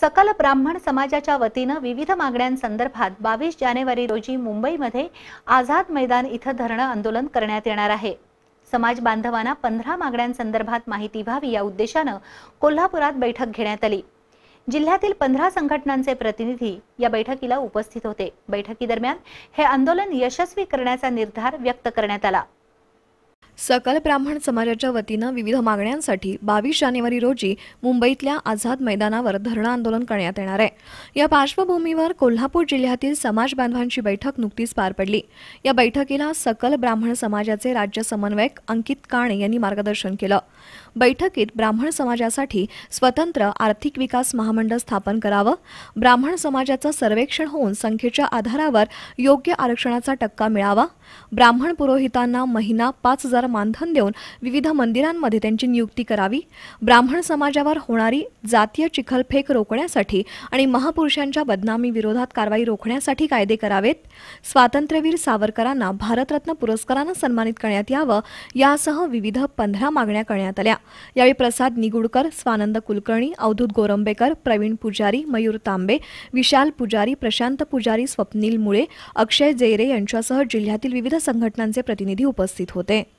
सकल ब्राह्मण समाजाच्या वतीनं विविध मागण्यांसंदर्भात बावीस जानेवारी रोजी मुंबईमध्ये आझाद मैदान इथं धरणं आंदोलन करण्यात येणार आहे समाज बांधवांना पंधरा मागण्यांसंदर्भात माहिती व्हावी या उद्देशानं कोल्हापुरात बैठक घेण्यात आली जिल्ह्यातील पंधरा संघटनांचे प्रतिनिधी या बैठकीला उपस्थित होते बैठकीदरम्यान हे आंदोलन यशस्वी करण्याचा निर्धार व्यक्त करण्यात आला सकल ब्राह्मण समाजाच्या वतीनं विविध मागण्यांसाठी बावीस जानेवारी रोजी मुंबईतल्या आझाद मैदानावर धरणं आंदोलन करण्यात येणार आहे या पार्श्वभूमीवर कोल्हापूर जिल्ह्यातील समाज बांधवांची बैठक नुकतीच पार पडली या बैठकीला सकल ब्राह्मण समाजाचे राज्य समन्वयक अंकित काणे यांनी मार्गदर्शन केलं बैठकीत ब्राह्मण समाजासाठी स्वतंत्र आर्थिक विकास महामंडळ स्थापन करावं ब्राह्मण समाजाचं सर्वेक्षण होऊन संख्येच्या आधारावर योग्य आरक्षणाचा टक्का मिळावा ब्राह्मण पुरोहितांना महिना पाच हजार मानधन देऊन विविध मंदिरांमध्ये त्यांची नियुक्ती करावी ब्राह्मण समाजावर होणारी जातीय चिखलफेक रोखण्यासाठी आणि महापुरुषांच्या बदनामी विरोधात कारवाई रोखण्यासाठी कायदे करावेत स्वातंत्र्यवीर सावरकरांना भारतरत्न पुरस्कारानं सन्मानित करण्यात यावं यासह विविध पंधरा मागण्या करण्यात आल्या यावेळी प्रसाद निगुडकर स्वानंद कुलकर्णी अवधूत गोरंबेकर प्रवीण पुजारी मयूर तांबे विशाल पुजारी प्रशांत पुजारी स्वप्नील मुळे अक्षय जेरे यांच्यासह जिल्ह्यातील विविध संघटनांचे प्रतिनिधी उपस्थित होते